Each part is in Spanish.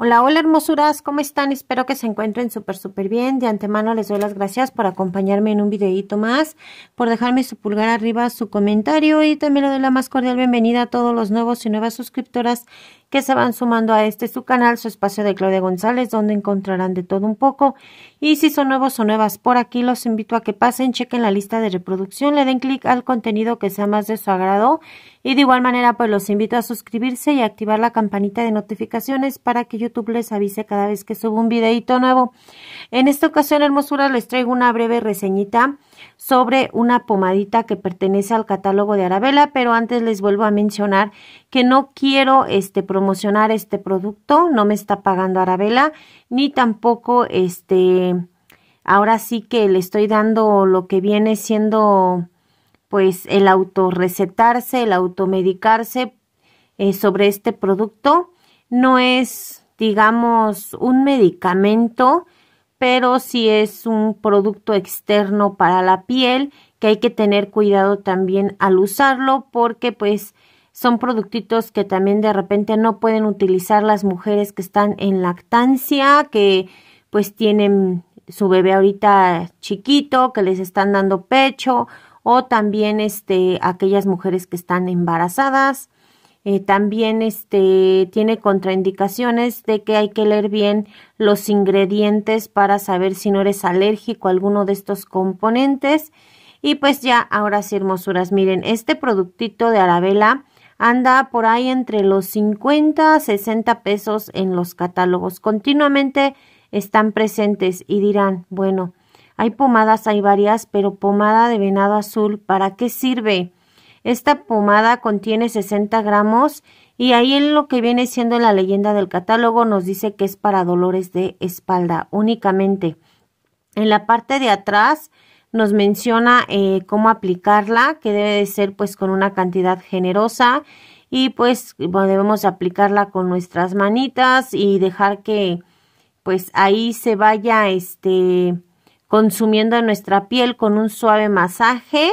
Hola, hola hermosuras, ¿cómo están? Espero que se encuentren súper, súper bien. De antemano les doy las gracias por acompañarme en un videíto más, por dejarme su pulgar arriba, su comentario y también le doy la más cordial bienvenida a todos los nuevos y nuevas suscriptoras que se van sumando a este su canal, su espacio de Claudia González, donde encontrarán de todo un poco y si son nuevos o nuevas por aquí, los invito a que pasen, chequen la lista de reproducción, le den clic al contenido que sea más de su agrado y de igual manera pues los invito a suscribirse y activar la campanita de notificaciones para que YouTube les avise cada vez que subo un videito nuevo. En esta ocasión, hermosura, les traigo una breve reseñita sobre una pomadita que pertenece al catálogo de Arabella, pero antes les vuelvo a mencionar que no quiero este promocionar este producto, no me está pagando Arabella, ni tampoco este ahora sí que le estoy dando lo que viene siendo pues el autorrecetarse, el automedicarse eh, sobre este producto. No es, digamos, un medicamento, pero si es un producto externo para la piel que hay que tener cuidado también al usarlo porque pues son productitos que también de repente no pueden utilizar las mujeres que están en lactancia, que pues tienen su bebé ahorita chiquito, que les están dando pecho, o también este aquellas mujeres que están embarazadas eh, también este, tiene contraindicaciones de que hay que leer bien los ingredientes para saber si no eres alérgico a alguno de estos componentes. Y pues ya, ahora sí, hermosuras, miren, este productito de Arabella anda por ahí entre los 50 a 60 pesos en los catálogos. Continuamente están presentes y dirán, bueno, hay pomadas, hay varias, pero pomada de venado azul, ¿para qué sirve? Esta pomada contiene 60 gramos y ahí en lo que viene siendo la leyenda del catálogo nos dice que es para dolores de espalda únicamente. En la parte de atrás nos menciona eh, cómo aplicarla, que debe de ser pues con una cantidad generosa y pues debemos aplicarla con nuestras manitas y dejar que pues ahí se vaya este consumiendo nuestra piel con un suave masaje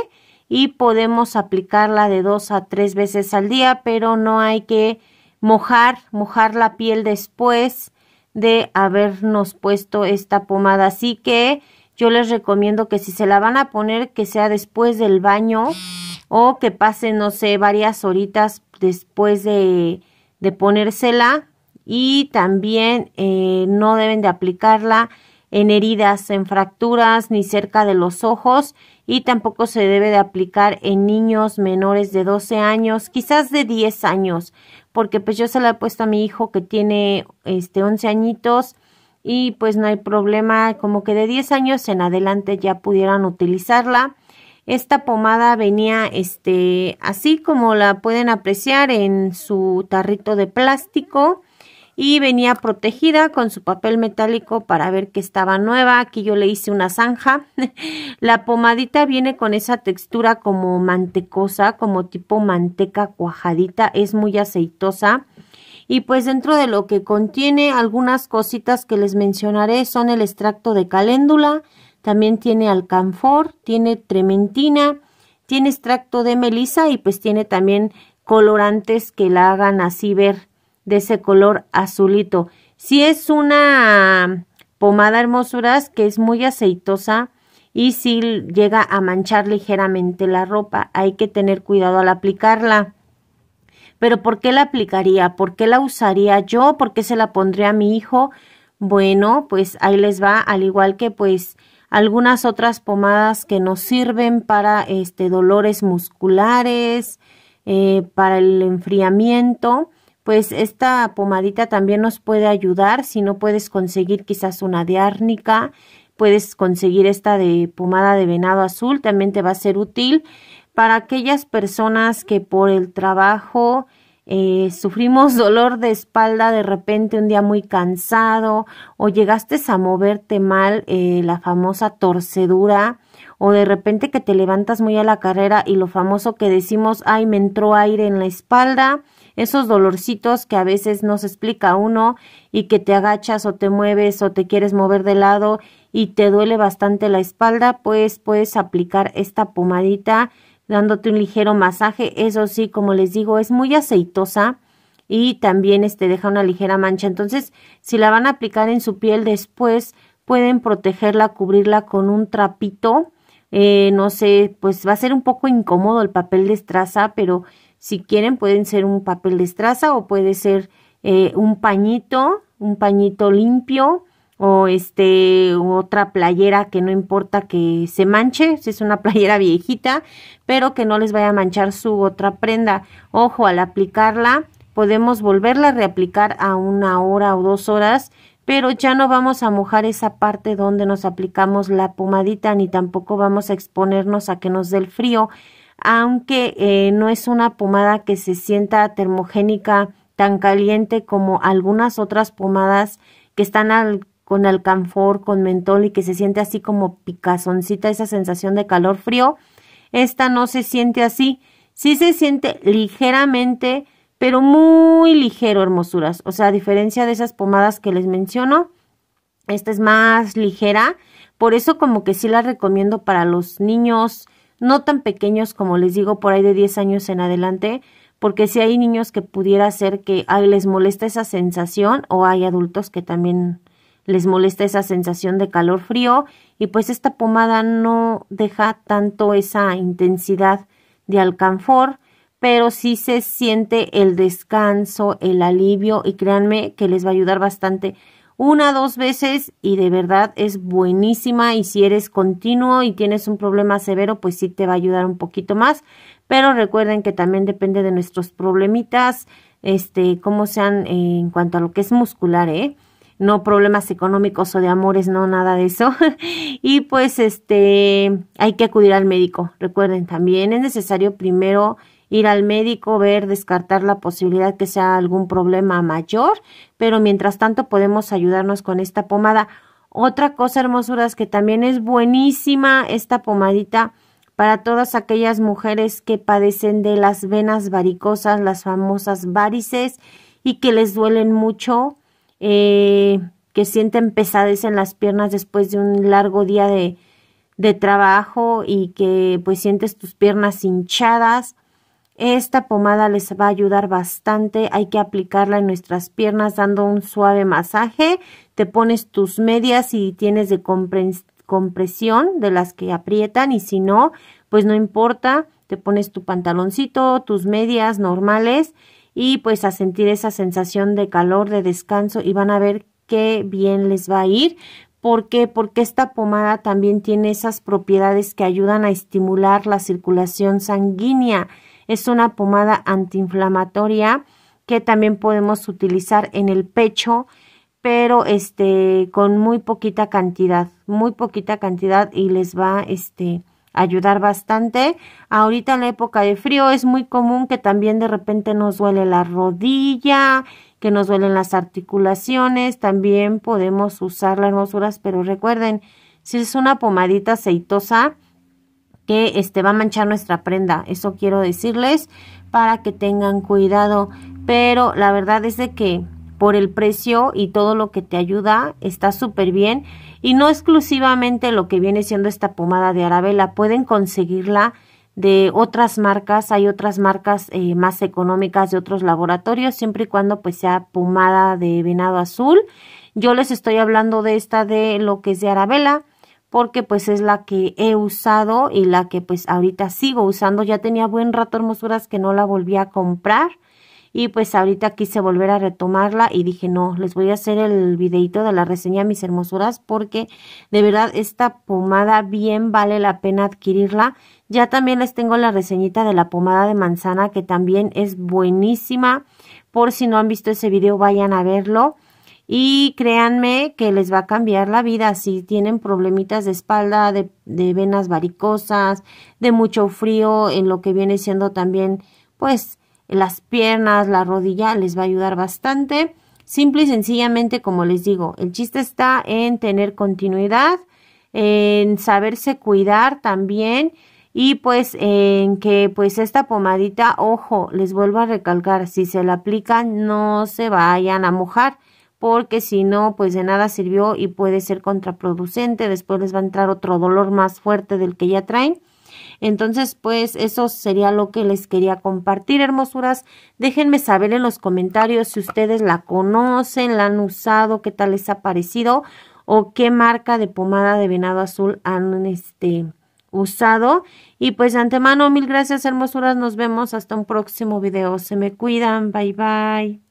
y podemos aplicarla de dos a tres veces al día, pero no hay que mojar, mojar la piel después de habernos puesto esta pomada. Así que yo les recomiendo que si se la van a poner, que sea después del baño o que pasen, no sé, varias horitas después de, de ponérsela. Y también eh, no deben de aplicarla en heridas, en fracturas ni cerca de los ojos y tampoco se debe de aplicar en niños menores de 12 años, quizás de 10 años, porque pues yo se la he puesto a mi hijo que tiene este 11 añitos y pues no hay problema, como que de 10 años en adelante ya pudieran utilizarla. Esta pomada venía este así como la pueden apreciar en su tarrito de plástico y venía protegida con su papel metálico para ver que estaba nueva. Aquí yo le hice una zanja. la pomadita viene con esa textura como mantecosa, como tipo manteca cuajadita, es muy aceitosa. Y pues dentro de lo que contiene algunas cositas que les mencionaré son el extracto de caléndula, también tiene alcanfor, tiene trementina, tiene extracto de melisa y pues tiene también colorantes que la hagan así ver de ese color azulito. Si es una pomada hermosuras que es muy aceitosa y si llega a manchar ligeramente la ropa, hay que tener cuidado al aplicarla. Pero ¿por qué la aplicaría? ¿Por qué la usaría yo? ¿Por qué se la pondría a mi hijo? Bueno, pues ahí les va, al igual que pues algunas otras pomadas que nos sirven para este dolores musculares, eh, para el enfriamiento pues esta pomadita también nos puede ayudar. Si no puedes conseguir quizás una de árnica, puedes conseguir esta de pomada de venado azul, también te va a ser útil para aquellas personas que por el trabajo eh, sufrimos dolor de espalda de repente un día muy cansado o llegaste a moverte mal eh, la famosa torcedura o de repente que te levantas muy a la carrera y lo famoso que decimos ay me entró aire en la espalda esos dolorcitos que a veces no se explica uno y que te agachas o te mueves o te quieres mover de lado y te duele bastante la espalda, pues puedes aplicar esta pomadita dándote un ligero masaje. Eso sí, como les digo, es muy aceitosa y también este deja una ligera mancha. Entonces, si la van a aplicar en su piel después, pueden protegerla, cubrirla con un trapito. Eh, no sé, pues va a ser un poco incómodo el papel de estraza, pero si quieren pueden ser un papel de estraza o puede ser eh, un pañito, un pañito limpio o este otra playera que no importa que se manche, si es una playera viejita, pero que no les vaya a manchar su otra prenda. Ojo, al aplicarla podemos volverla a reaplicar a una hora o dos horas, pero ya no vamos a mojar esa parte donde nos aplicamos la pomadita ni tampoco vamos a exponernos a que nos dé el frío aunque eh, no es una pomada que se sienta termogénica tan caliente como algunas otras pomadas que están con alcanfor, con mentol y que se siente así como picazoncita, esa sensación de calor frío. Esta no se siente así, sí se siente ligeramente, pero muy ligero, hermosuras. O sea, a diferencia de esas pomadas que les menciono, esta es más ligera. Por eso como que sí la recomiendo para los niños, no tan pequeños como les digo, por ahí de 10 años en adelante, porque si hay niños que pudiera ser que les molesta esa sensación o hay adultos que también les molesta esa sensación de calor frío y pues esta pomada no deja tanto esa intensidad de alcanfor, pero sí se siente el descanso, el alivio y créanme que les va a ayudar bastante una, dos veces y de verdad es buenísima y si eres continuo y tienes un problema severo, pues sí te va a ayudar un poquito más. Pero recuerden que también depende de nuestros problemitas, este, cómo sean eh, en cuanto a lo que es muscular, ¿eh? No problemas económicos o de amores, no nada de eso. y pues este, hay que acudir al médico. Recuerden, también es necesario primero ir al médico, ver, descartar la posibilidad que sea algún problema mayor, pero mientras tanto podemos ayudarnos con esta pomada. Otra cosa, hermosuras, que también es buenísima esta pomadita para todas aquellas mujeres que padecen de las venas varicosas, las famosas varices, y que les duelen mucho, eh, que sienten pesadez en las piernas después de un largo día de, de trabajo y que pues sientes tus piernas hinchadas. Esta pomada les va a ayudar bastante. Hay que aplicarla en nuestras piernas dando un suave masaje. Te pones tus medias y tienes de compresión de las que aprietan y si no, pues no importa. Te pones tu pantaloncito, tus medias normales y pues a sentir esa sensación de calor, de descanso y van a ver qué bien les va a ir. ¿Por qué? Porque esta pomada también tiene esas propiedades que ayudan a estimular la circulación sanguínea es una pomada antiinflamatoria que también podemos utilizar en el pecho, pero este con muy poquita cantidad, muy poquita cantidad y les va este ayudar bastante. Ahorita en la época de frío es muy común que también de repente nos duele la rodilla, que nos duelen las articulaciones, también podemos usar las hermosuras, pero recuerden, si es una pomadita aceitosa, que este, va a manchar nuestra prenda. Eso quiero decirles para que tengan cuidado. Pero la verdad es de que por el precio y todo lo que te ayuda está súper bien. Y no exclusivamente lo que viene siendo esta pomada de Arabella. Pueden conseguirla de otras marcas, hay otras marcas eh, más económicas de otros laboratorios, siempre y cuando pues sea pomada de venado azul. Yo les estoy hablando de esta de lo que es de arabela porque pues es la que he usado y la que pues ahorita sigo usando. Ya tenía buen rato hermosuras que no la volví a comprar y pues ahorita quise volver a retomarla y dije no, les voy a hacer el videito de la reseña mis hermosuras porque de verdad esta pomada bien vale la pena adquirirla. Ya también les tengo la reseñita de la pomada de manzana que también es buenísima. Por si no han visto ese video vayan a verlo. Y créanme que les va a cambiar la vida si tienen problemitas de espalda, de, venas varicosas, de mucho frío, en lo que viene siendo también, pues, las piernas, la rodilla, les va a ayudar bastante. Simple y sencillamente, como les digo, el chiste está en tener continuidad, en saberse cuidar también y pues en que pues esta pomadita, ojo, les vuelvo a recalcar, si se la aplican no se vayan a mojar porque si no, pues de nada sirvió y puede ser contraproducente, después les va a entrar otro dolor más fuerte del que ya traen. Entonces, pues eso sería lo que les quería compartir, hermosuras. Déjenme saber en los comentarios si ustedes la conocen, la han usado, qué tal les ha parecido o qué marca de pomada de venado azul han este, usado. Y pues de antemano, mil gracias, hermosuras. Nos vemos hasta un próximo video. Se me cuidan. Bye, bye.